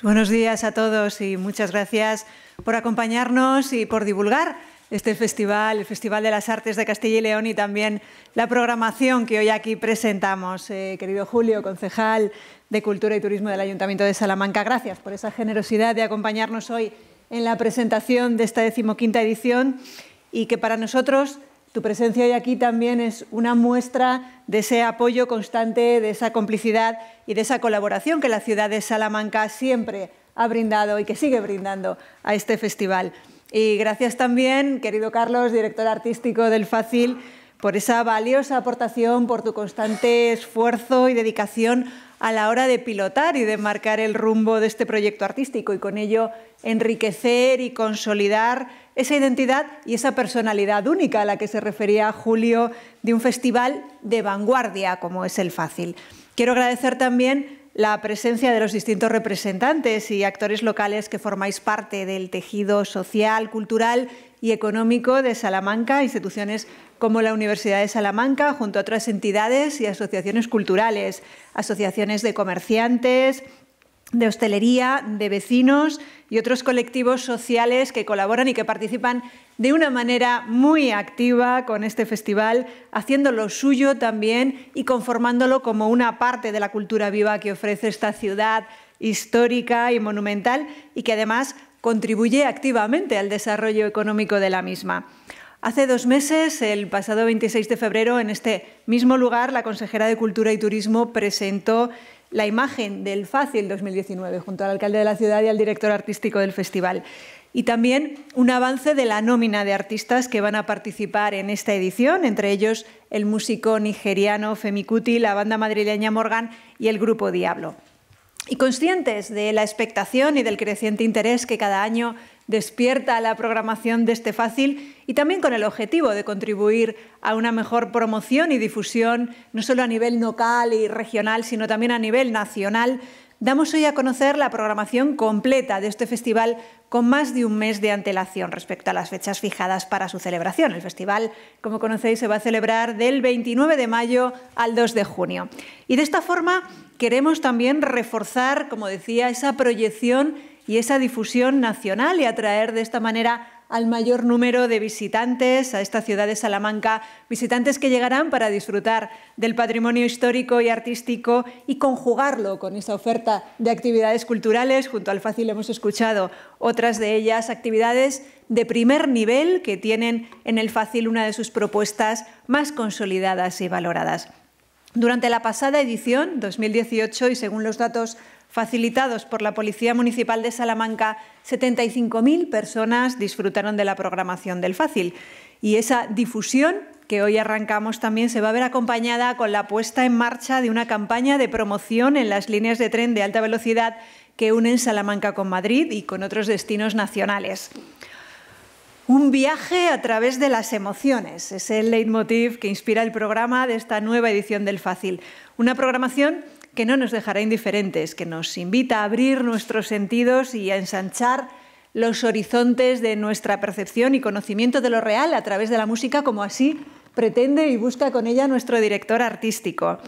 Pues buenos días a todos y muchas gracias por acompañarnos y por divulgar este festival, el Festival de las Artes de Castilla y León y también la programación que hoy aquí presentamos. Eh, querido Julio, concejal de Cultura y Turismo del Ayuntamiento de Salamanca, gracias por esa generosidad de acompañarnos hoy en la presentación de esta decimoquinta edición y que para nosotros tu presencia hoy aquí también es una muestra de ese apoyo constante, de esa complicidad y de esa colaboración que la ciudad de Salamanca siempre ha brindado y que sigue brindando a este festival. Y gracias también, querido Carlos, director artístico del Fácil, por esa valiosa aportación, por tu constante esfuerzo y dedicación a la hora de pilotar y de marcar el rumbo de este proyecto artístico y con ello enriquecer y consolidar esa identidad y esa personalidad única a la que se refería Julio de un festival de vanguardia como es el Fácil. Quiero agradecer también la presencia de los distintos representantes y actores locales que formáis parte del tejido social, cultural y económico de Salamanca, instituciones como la Universidad de Salamanca, junto a otras entidades y asociaciones culturales, asociaciones de comerciantes, de hostelería, de vecinos y otros colectivos sociales que colaboran y que participan de una manera muy activa con este festival, haciendo lo suyo también y conformándolo como una parte de la cultura viva que ofrece esta ciudad histórica y monumental y que además contribuye activamente al desarrollo económico de la misma. Hace dos meses, el pasado 26 de febrero, en este mismo lugar, la consejera de Cultura y Turismo presentó la imagen del Fácil 2019 junto al alcalde de la ciudad y al director artístico del festival. Y también un avance de la nómina de artistas que van a participar en esta edición, entre ellos el músico nigeriano Femicuti, la banda madrileña Morgan y el grupo Diablo. Y conscientes de la expectación y del creciente interés que cada año despierta la programación de este Fácil, y también con el objetivo de contribuir a una mejor promoción y difusión, no solo a nivel local y regional, sino también a nivel nacional. Damos hoy a conocer la programación completa de este festival con más de un mes de antelación respecto a las fechas fijadas para su celebración. El festival, como conocéis, se va a celebrar del 29 de mayo al 2 de junio. Y de esta forma queremos también reforzar, como decía, esa proyección y esa difusión nacional y atraer de esta manera al mayor número de visitantes a esta ciudad de Salamanca, visitantes que llegarán para disfrutar del patrimonio histórico y artístico y conjugarlo con esa oferta de actividades culturales. Junto al Fácil hemos escuchado otras de ellas, actividades de primer nivel que tienen en el Fácil una de sus propuestas más consolidadas y valoradas. Durante la pasada edición, 2018, y según los datos facilitados por la Policía Municipal de Salamanca, 75.000 personas disfrutaron de la programación del Fácil. Y esa difusión que hoy arrancamos también se va a ver acompañada con la puesta en marcha de una campaña de promoción en las líneas de tren de alta velocidad que unen Salamanca con Madrid y con otros destinos nacionales. Un viaje a través de las emociones es el leitmotiv que inspira el programa de esta nueva edición del Fácil. Una programación que no nos dejará indiferentes, que nos invita a abrir nuestros sentidos y a ensanchar los horizontes de nuestra percepción y conocimiento de lo real a través de la música, como así pretende y busca con ella nuestro director artístico.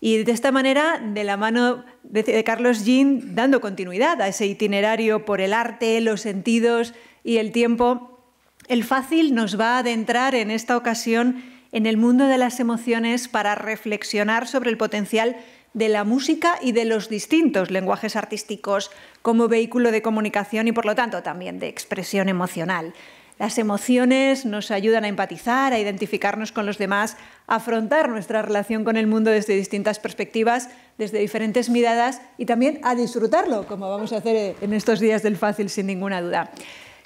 Y de esta manera, de la mano de Carlos Jean, dando continuidad a ese itinerario por el arte, los sentidos y el tiempo, el fácil nos va a adentrar en esta ocasión en el mundo de las emociones para reflexionar sobre el potencial de la música y de los distintos lenguajes artísticos como vehículo de comunicación y por lo tanto también de expresión emocional. Las emociones nos ayudan a empatizar, a identificarnos con los demás, a afrontar nuestra relación con el mundo desde distintas perspectivas, desde diferentes miradas y también a disfrutarlo, como vamos a hacer en estos días del fácil sin ninguna duda.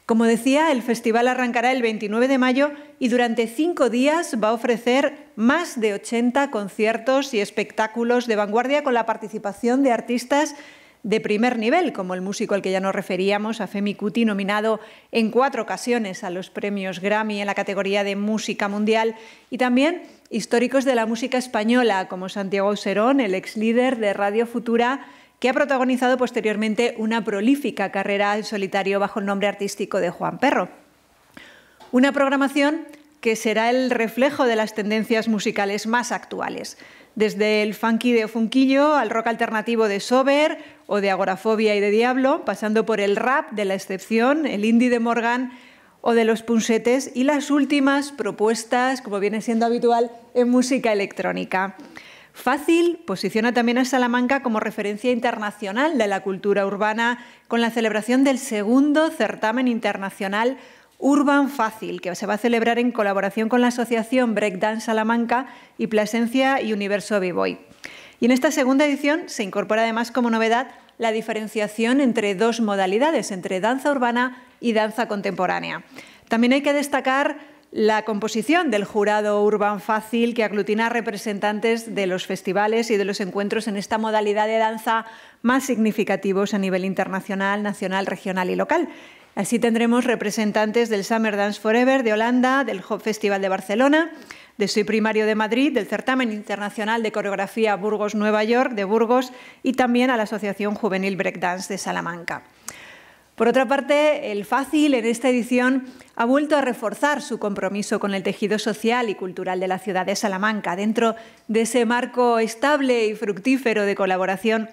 Como decía, el festival arrancará el 29 de mayo y durante cinco días va a ofrecer más de 80 conciertos y espectáculos de vanguardia con la participación de artistas de primer nivel, como el músico al que ya nos referíamos, a Femi Cuti, nominado en cuatro ocasiones a los premios Grammy en la categoría de Música Mundial, y también históricos de la música española, como Santiago Serón, el ex líder de Radio Futura, que ha protagonizado posteriormente una prolífica carrera en solitario bajo el nombre artístico de Juan Perro. Una programación que será el reflejo de las tendencias musicales más actuales, desde el funky de Funquillo al rock alternativo de Sober o de Agorafobia y de Diablo, pasando por el rap de La Excepción, el indie de Morgan o de los punsetes y las últimas propuestas, como viene siendo habitual, en música electrónica. Fácil posiciona también a Salamanca como referencia internacional de la cultura urbana con la celebración del segundo certamen internacional Urban Fácil, que se va a celebrar en colaboración con la asociación Breakdance Salamanca y Plasencia y Universo B-Boy. Y en esta segunda edición se incorpora además como novedad la diferenciación entre dos modalidades, entre danza urbana y danza contemporánea. También hay que destacar la composición del jurado Urban Fácil, que aglutina representantes de los festivales y de los encuentros en esta modalidad de danza más significativos a nivel internacional, nacional, regional y local. Así tendremos representantes del Summer Dance Forever de Holanda, del Hop Festival de Barcelona, de Soy Primario de Madrid, del Certamen Internacional de Coreografía Burgos-Nueva York de Burgos y también a la Asociación Juvenil Breakdance de Salamanca. Por otra parte, el Fácil en esta edición ha vuelto a reforzar su compromiso con el tejido social y cultural de la ciudad de Salamanca, dentro de ese marco estable y fructífero de colaboración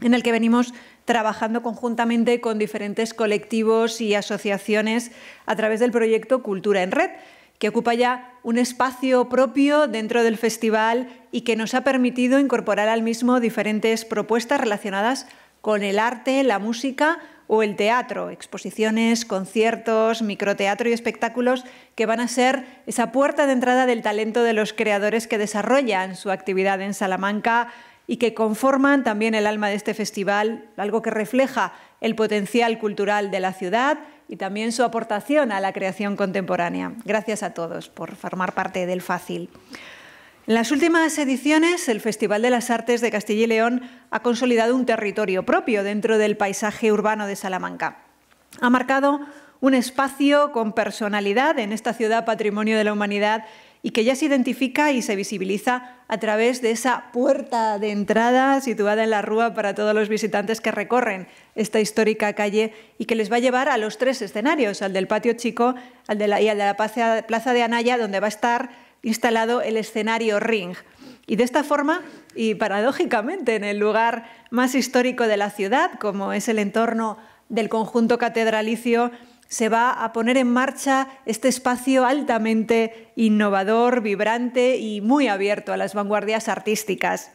en el que venimos trabajando conjuntamente con diferentes colectivos y asociaciones a través del proyecto Cultura en Red, que ocupa ya un espacio propio dentro del festival y que nos ha permitido incorporar al mismo diferentes propuestas relacionadas con el arte, la música o el teatro, exposiciones, conciertos, microteatro y espectáculos que van a ser esa puerta de entrada del talento de los creadores que desarrollan su actividad en Salamanca y que conforman también el alma de este festival, algo que refleja el potencial cultural de la ciudad y también su aportación a la creación contemporánea. Gracias a todos por formar parte del Fácil. En las últimas ediciones, el Festival de las Artes de Castilla y León ha consolidado un territorio propio dentro del paisaje urbano de Salamanca. Ha marcado un espacio con personalidad en esta ciudad patrimonio de la humanidad y que ya se identifica y se visibiliza a través de esa puerta de entrada situada en la Rúa para todos los visitantes que recorren esta histórica calle y que les va a llevar a los tres escenarios, al del Patio Chico y al de la Plaza de Anaya, donde va a estar instalado el escenario Ring. Y de esta forma, y paradójicamente en el lugar más histórico de la ciudad, como es el entorno del conjunto catedralicio, se va a poner en marcha este espacio altamente innovador, vibrante y muy abierto a las vanguardias artísticas.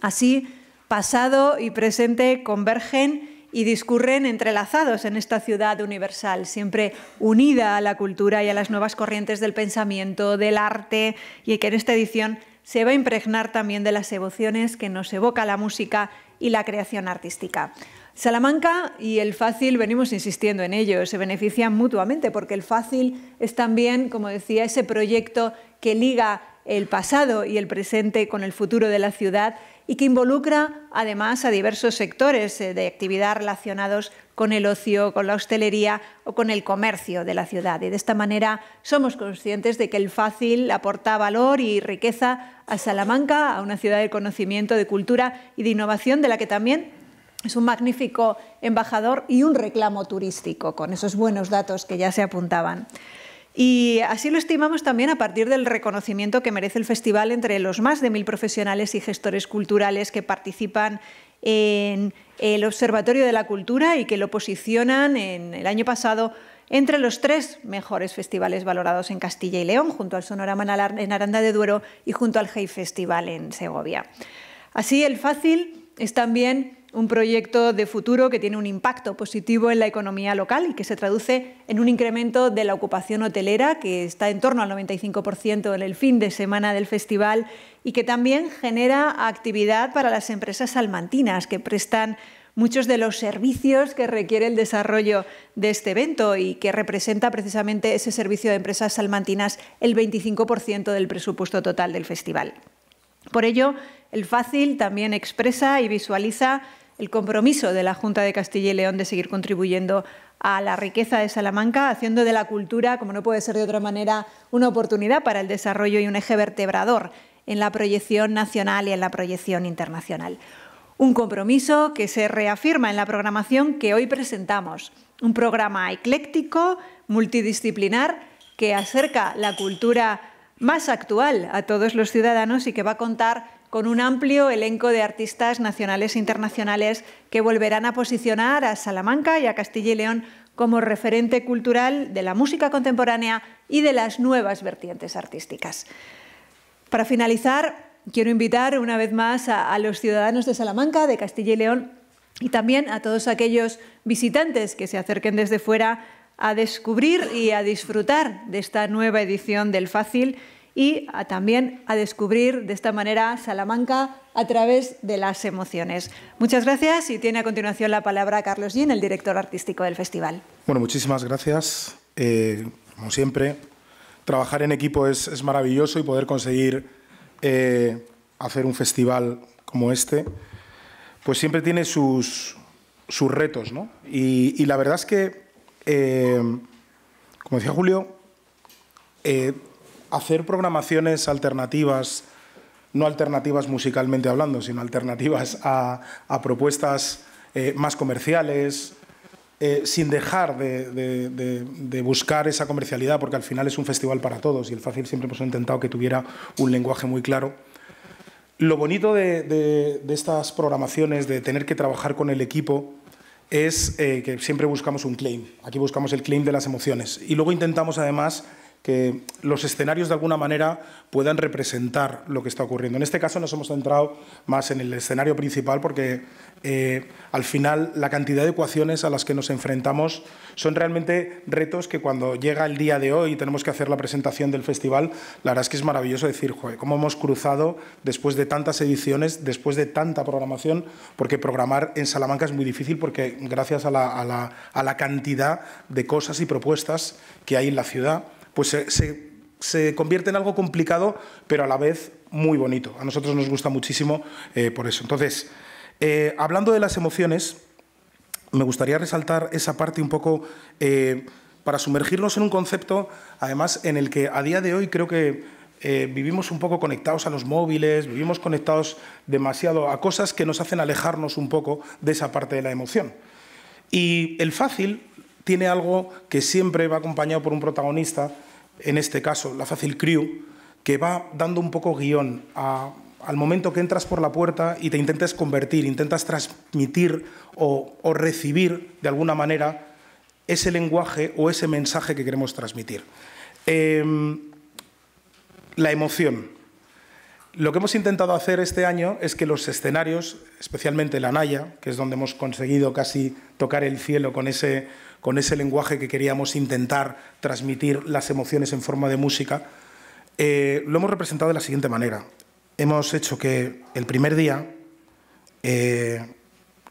Así, pasado y presente convergen y discurren entrelazados en esta ciudad universal, siempre unida a la cultura y a las nuevas corrientes del pensamiento, del arte, y que en esta edición se va a impregnar también de las emociones que nos evoca la música y la creación artística. Salamanca y el fácil venimos insistiendo en ello, se benefician mutuamente porque el fácil es también, como decía, ese proyecto que liga el pasado y el presente con el futuro de la ciudad y que involucra además a diversos sectores eh, de actividad relacionados con el ocio, con la hostelería o con el comercio de la ciudad. Y de esta manera somos conscientes de que el fácil aporta valor y riqueza a Salamanca, a una ciudad de conocimiento, de cultura y de innovación de la que también es un magnífico embajador y un reclamo turístico, con esos buenos datos que ya se apuntaban. Y así lo estimamos también a partir del reconocimiento que merece el festival entre los más de mil profesionales y gestores culturales que participan en el Observatorio de la Cultura y que lo posicionan en el año pasado entre los tres mejores festivales valorados en Castilla y León, junto al Sonorama en Aranda de Duero y junto al Hey Festival en Segovia. Así, el fácil es también un proyecto de futuro que tiene un impacto positivo en la economía local y que se traduce en un incremento de la ocupación hotelera que está en torno al 95% en el fin de semana del festival y que también genera actividad para las empresas salmantinas que prestan muchos de los servicios que requiere el desarrollo de este evento y que representa precisamente ese servicio de empresas salmantinas el 25% del presupuesto total del festival. Por ello, el fácil también expresa y visualiza el compromiso de la Junta de Castilla y León de seguir contribuyendo a la riqueza de Salamanca, haciendo de la cultura, como no puede ser de otra manera, una oportunidad para el desarrollo y un eje vertebrador en la proyección nacional y en la proyección internacional. Un compromiso que se reafirma en la programación que hoy presentamos, un programa ecléctico, multidisciplinar, que acerca la cultura más actual a todos los ciudadanos y que va a contar con un amplio elenco de artistas nacionales e internacionales que volverán a posicionar a Salamanca y a Castilla y León como referente cultural de la música contemporánea y de las nuevas vertientes artísticas. Para finalizar, quiero invitar una vez más a, los ciudadanos de Salamanca, de Castilla y León, y también a todos aquellos visitantes que se acerquen desde fuera a descubrir y a disfrutar de esta nueva edición del Fácil y también a descubrir de esta manera Salamanca a través de las emociones. Muchas gracias y tiene a continuación la palabra Carlos Gin, el director artístico del festival. Bueno, muchísimas gracias. Eh, como siempre, trabajar en equipo es, maravilloso y poder conseguir eh, hacer un festival como este, pues siempre tiene sus, sus retos, ¿no? Y, la verdad es que, eh, como decía Julio, hacer programaciones alternativas, no alternativas musicalmente hablando, sino alternativas a, propuestas eh, más comerciales, eh, sin dejar de, buscar esa comercialidad, porque al final es un festival para todos y el Fácil siempre hemos intentado que tuviera un lenguaje muy claro. Lo bonito de, estas programaciones, de tener que trabajar con el equipo, es eh, que siempre buscamos un claim. Aquí buscamos el claim de las emociones. Y luego intentamos además que los escenarios de alguna manera puedan representar lo que está ocurriendo. En este caso nos hemos centrado más en el escenario principal porque eh, al final la cantidad de ecuaciones a las que nos enfrentamos son realmente retos que cuando llega el día de hoy y tenemos que hacer la presentación del festival, la verdad es que es maravilloso decir, joder, cómo hemos cruzado después de tantas ediciones, después de tanta programación, porque programar en Salamanca es muy difícil porque gracias a la cantidad de cosas y propuestas que hay en la ciudad, pues se, convierte en algo complicado, pero a la vez muy bonito. A nosotros nos gusta muchísimo eh, por eso. Entonces, eh, hablando de las emociones, me gustaría resaltar esa parte un poco eh, para sumergirnos en un concepto, además, en el que a día de hoy creo que vivimos un poco conectados a los móviles, vivimos conectados demasiado a cosas que nos hacen alejarnos un poco de esa parte de la emoción. Y el fácil tiene algo que siempre va acompañado por un protagonista en este caso la Fácil Crew, que va dando un poco guión al momento que entras por la puerta y te intentas convertir, intentas transmitir o, recibir de alguna manera ese lenguaje o ese mensaje que queremos transmitir. Em, la emoción. Lo que hemos intentado hacer este año es que los escenarios, especialmente la Naya, que es donde hemos conseguido casi tocar el cielo con ese con ese lenguaje que queríamos intentar transmitir las emociones en forma de música, eh, lo hemos representado de la siguiente manera. Hemos hecho que el primer día, eh,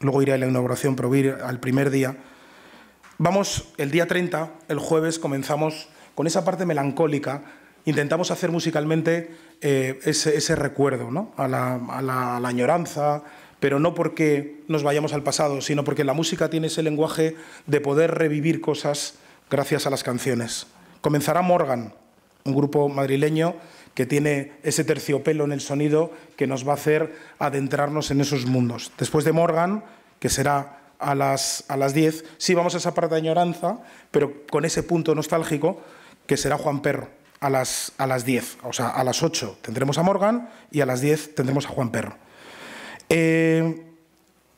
luego iré a la inauguración, pero al primer día, vamos, el día 30, el jueves, comenzamos con esa parte melancólica, intentamos hacer musicalmente eh, ese, recuerdo ¿no? a, la, a, a la añoranza, pero no porque nos vayamos al pasado, sino porque la música tiene ese lenguaje de poder revivir cosas gracias a las canciones. Comenzará Morgan, un grupo madrileño que tiene ese terciopelo en el sonido que nos va a hacer adentrarnos en esos mundos. Después de Morgan, que será a las, a las 10, sí vamos a esa parte de añoranza, pero con ese punto nostálgico que será Juan Perro a las, a las 10, o sea, a las 8 tendremos a Morgan y a las 10 tendremos a Juan Perro. Eh,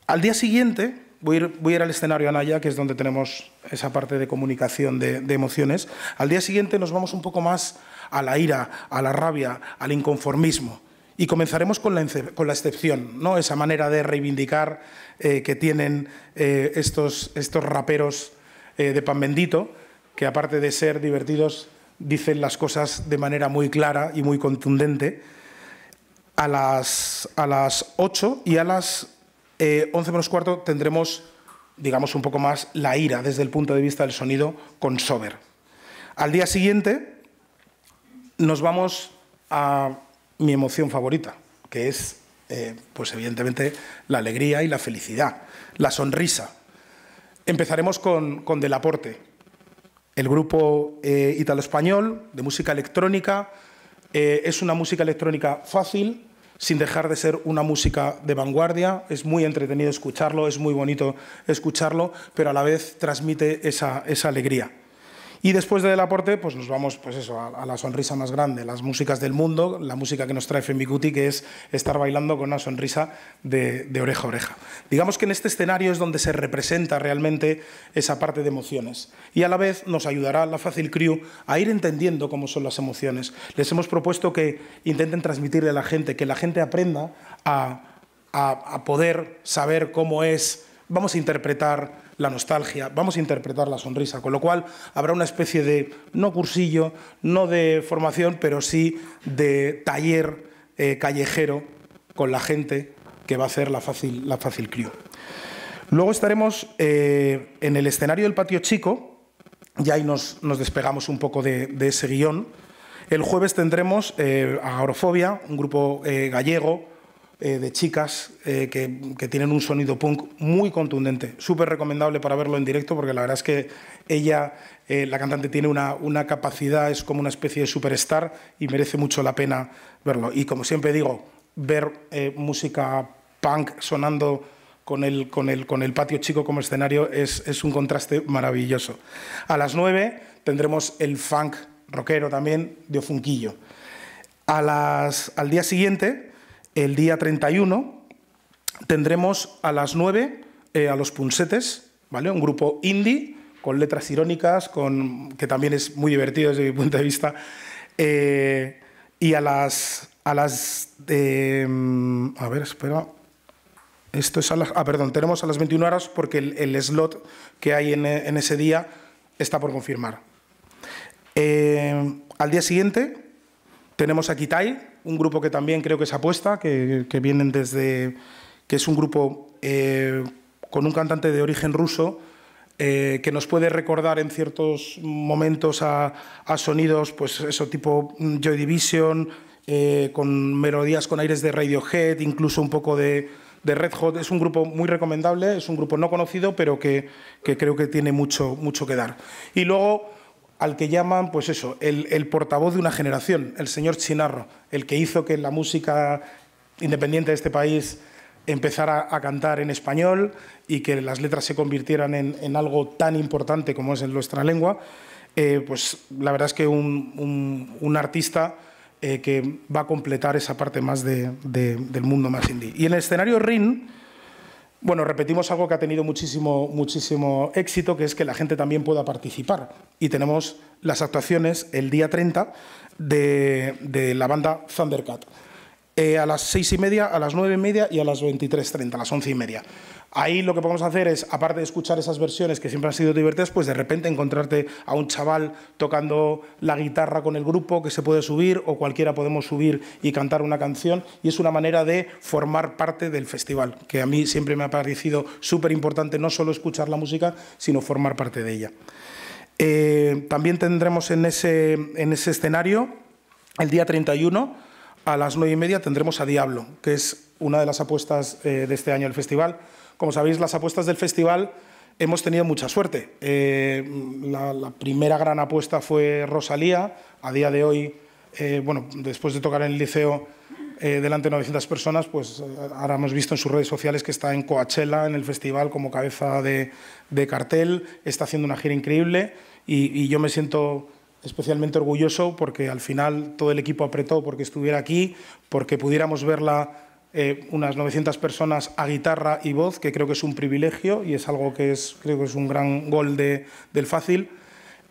al día siguiente, voy a, ir, al escenario Anaya, que es donde tenemos esa parte de comunicación de, emociones. Al día siguiente nos vamos un poco más a la ira, a la rabia, al inconformismo. Y comenzaremos con la, excepción, ¿no? esa manera de reivindicar eh, que tienen eh, estos, raperos de pan bendito, que aparte de ser divertidos, dicen las cosas de manera muy clara y muy contundente a las, a las 8 y a las eh, once 11 menos cuarto tendremos, digamos, un poco más la ira desde el punto de vista del sonido con Sober. Al día siguiente nos vamos a mi emoción favorita, que es, eh, pues evidentemente, la alegría y la felicidad, la sonrisa. Empezaremos con, con aporte. el grupo eh, italo-español de música electrónica. es una música electrónica fácil, sin dejar de ser una música de vanguardia. Es muy entretenido escucharlo, es muy bonito escucharlo, pero a la vez transmite esa, esa alegría. Y después del aporte, pues nos vamos pues eso, a, la sonrisa más grande, las músicas del mundo, la música que nos trae Cuti, que es estar bailando con una sonrisa de, oreja a oreja. Digamos que en este escenario es donde se representa realmente esa parte de emociones. Y a la vez nos ayudará la Fácil Crew a ir entendiendo cómo son las emociones. Les hemos propuesto que intenten transmitirle a la gente, que la gente aprenda a poder saber cómo es vamos a interpretar la nostalgia, vamos a interpretar la sonrisa, con lo cual habrá una especie de, no cursillo, no de formación, pero sí de taller eh, callejero con la gente que va a hacer la fácil, la fácil Luego estaremos eh, en el escenario del patio chico, ya ahí nos, despegamos un poco de, ese guión. El jueves tendremos eh, Agrofobia, un grupo eh, gallego, eh, de chicas eh, que, tienen un sonido punk muy contundente, súper recomendable para verlo en directo porque la verdad es que ella, eh, la cantante, tiene una, capacidad, es como una especie de superstar y merece mucho la pena verlo. Y como siempre digo, ver música punk sonando con el, con el, con el patio chico como escenario es, un contraste maravilloso. A las 9 tendremos el funk rockero también de Ofunquillo. A las, al día siguiente el día 31 tendremos a las 9 eh, a los Punsetes, ¿vale? Un grupo indie con letras irónicas, con, que también es muy divertido desde mi punto de vista. Eh, y a las. A las. Eh, a ver, espera. Esto es a las. Ah, perdón, tenemos a las 21 horas porque el, slot que hay en, ese día está por confirmar. al día siguiente tenemos a Kitai, un grupo que también creo que se apuesta, que, vienen desde. que es un grupo eh, con un cantante de origen ruso. Eh, que nos puede recordar en ciertos momentos a, sonidos, pues eso tipo mm, Joy Division, eh, con melodías con aires de Radiohead, incluso un poco de, Red Hot. Es un grupo muy recomendable, es un grupo no conocido, pero que, que creo que tiene mucho, mucho que dar. Y luego al que llaman, pues eso, el, portavoz de una generación, el señor Chinarro, el que hizo que la música independiente de este país empezara a cantar en español y que las letras se convirtieran en, algo tan importante como es en nuestra lengua, eh, pues la verdad es que un, artista eh, que va a completar esa parte más del mundo más indie. Y en el escenario RIN, bueno, repetimos algo que ha tenido muchísimo, muchísimo éxito, que es que la gente también pueda participar. Y tenemos las actuaciones el día 30 de, la banda Thundercat. Eh, a las seis y media, a las nueve y media y a las 23.30, a las once y media. Ahí lo que podemos hacer es, aparte de escuchar esas versiones que siempre han sido divertidas, pues de repente encontrarte a un chaval tocando la guitarra con el grupo que se puede subir o cualquiera podemos subir y cantar una canción y es una manera de formar parte del festival, que a mí siempre me ha parecido súper importante no solo escuchar la música, sino formar parte de ella. Eh, también tendremos en ese, escenario, el día 31, a las 9 y media tendremos a Diablo, que es una de las apuestas eh, de este año del festival como sabéis, las apuestas del festival hemos tenido mucha suerte. Eh, la, primera gran apuesta fue Rosalía. A día de hoy, eh, bueno, después de tocar en el liceo eh, delante de 900 personas, pues ahora hemos visto en sus redes sociales que está en Coachella, en el festival, como cabeza de, cartel. Está haciendo una gira increíble y, y yo me siento especialmente orgulloso porque al final todo el equipo apretó porque estuviera aquí, porque pudiéramos verla eh, unas 900 personas a guitarra y voz, que creo que es un privilegio y es algo que es, creo que es un gran gol de, del fácil.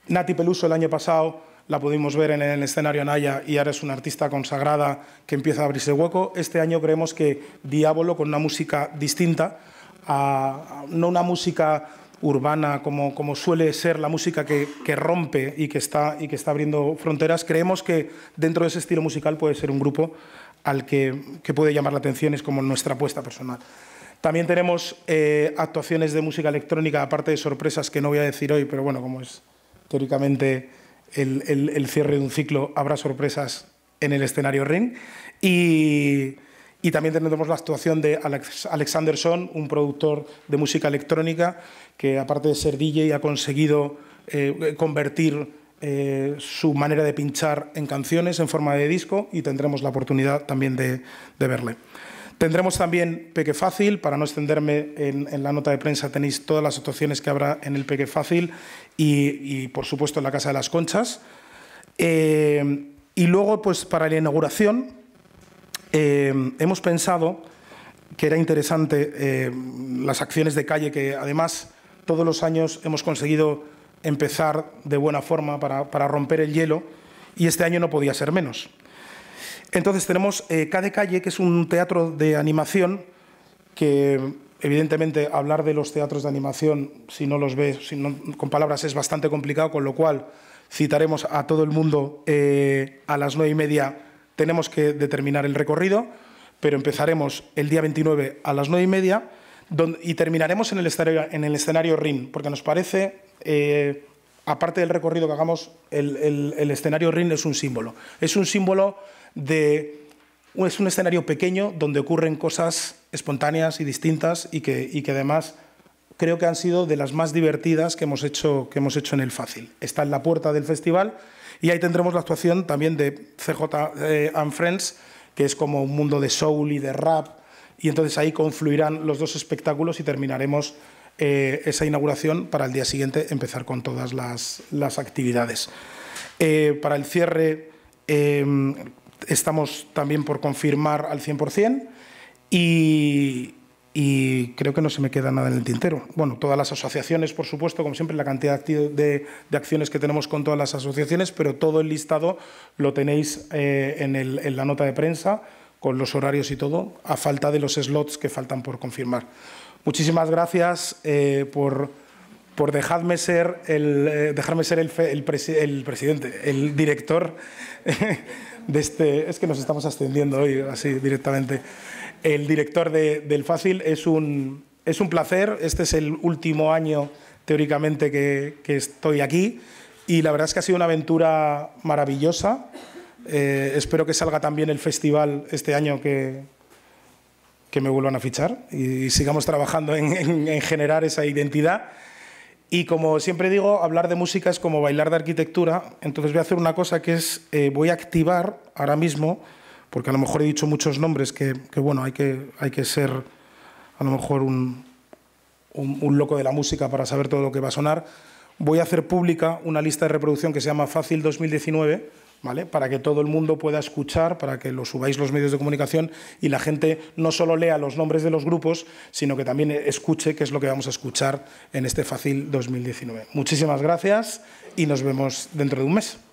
Nati Peluso el año pasado la pudimos ver en el escenario Anaya y ahora es una artista consagrada que empieza a abrirse hueco. Este año creemos que Diablo, con una música distinta, a, no una música urbana como, como suele ser la música que, que, rompe y que, está, y que está abriendo fronteras, creemos que dentro de ese estilo musical puede ser un grupo al que, puede llamar la atención es como nuestra apuesta personal. También tenemos eh, actuaciones de música electrónica, aparte de sorpresas que no voy a decir hoy, pero bueno, como es teóricamente el, cierre de un ciclo, habrá sorpresas en el escenario Ring. Y, también tenemos la actuación de Alexanderson, un productor de música electrónica, que aparte de ser DJ ha conseguido eh, convertir eh, su manera de pinchar en canciones en forma de disco y tendremos la oportunidad también de, verle. Tendremos también Peque Fácil, para no extenderme en, la nota de prensa tenéis todas las actuaciones que habrá en el Peque Fácil y, por supuesto en la Casa de las Conchas. Eh, y luego, pues para la inauguración, eh, hemos pensado que era interesante las acciones de calle que además todos los años hemos conseguido empezar de buena forma para, romper el hielo y este año no podía ser menos. Entonces tenemos eh, Calle, que es un teatro de animación que evidentemente hablar de los teatros de animación, si no los ves con palabras, es bastante complicado, con lo cual citaremos a todo el mundo eh, a las nueve y media. Tenemos que determinar el recorrido, pero empezaremos el día 29 a las nueve y media donde, y terminaremos en el, escenario, en el escenario RIN, porque nos parece eh, aparte del recorrido que hagamos, el, escenario Ring es un símbolo. Es un símbolo de... Es un escenario pequeño donde ocurren cosas espontáneas y distintas y que, además creo que han sido de las más divertidas que hemos hecho, que hemos hecho en el Fácil. Está en la puerta del festival y ahí tendremos la actuación también de CJ eh, and Friends, que es como un mundo de soul y de rap. Y entonces ahí confluirán los dos espectáculos y terminaremos eh, esa inauguración para el día siguiente empezar con todas las, actividades. Eh, para el cierre eh, estamos también por confirmar al 100% y, y creo que no se me queda nada en el tintero. Bueno, todas las asociaciones, por supuesto, como siempre, la cantidad de, acciones que tenemos con todas las asociaciones, pero todo el listado lo tenéis en la nota de prensa, con los horarios y todo, a falta de los slots que faltan por confirmar. Muchísimas gracias eh, por, eh, dejarme ser el, dejarme ser el, presidente, el director de este... Es que nos estamos ascendiendo hoy así directamente. El director del Fácil es un, es un placer. Este es el último año teóricamente que, estoy aquí y la verdad es que ha sido una aventura maravillosa. Eh, espero que salga también el festival este año que, que me vuelvan a fichar y, sigamos trabajando en, generar esa identidad. Y como siempre digo, hablar de música es como bailar de arquitectura. Entonces voy a hacer una cosa que es, eh, voy a activar ahora mismo, porque a lo mejor he dicho muchos nombres que, bueno, hay que, hay que ser a lo mejor un, un, loco de la música para saber todo lo que va a sonar. Voy a hacer pública una lista de reproducción que se llama Fácil 2019 para que todo el mundo pueda escuchar, para que lo subáis los medios de comunicación y la gente no solo lea los nombres de los grupos, sino que también escuche qué es lo que vamos a escuchar en este fácil 2019. Muchísimas gracias y nos vemos dentro de un mes.